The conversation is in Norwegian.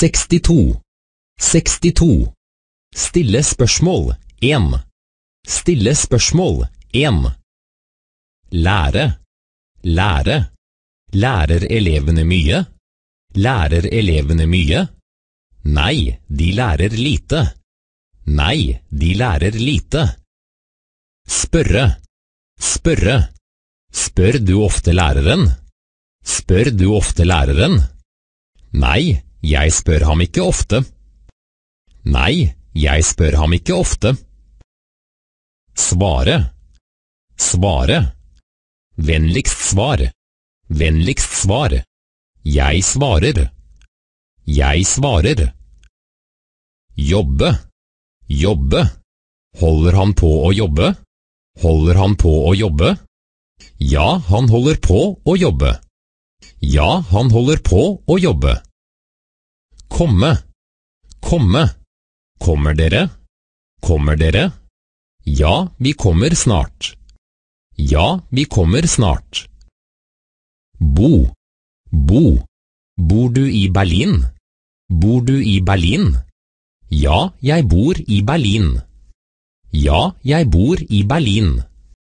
62 62 Stille spørsmål 1 Stille spørsmål 1 Lære Lære Lærer elevene mye? Lærer elevene mye? Nei, de lærer lite. Nei, de lærer lite. Spørre Spørre Spør du ofte læreren? Spør du ofte læreren? Nei, jeg spør ham ikke ofte. Nei, jeg spør ham ikke ofte. Svare. Svare. Vennligst svar. Vennligst svar. Jeg svarer. Jeg svarer. Jobbe. Jobbe. Holder han på å jobbe? Holder han på å jobbe? Ja, han holder på å jobbe. Ja, han holder på å jobbe komme, komme, kommer dere, kommer dere, ja, vi kommer snart, ja, vi kommer snart. Bo, bo, bor du i Berlin, bor du i Berlin, ja, jeg bor i Berlin, ja, jeg bor i Berlin.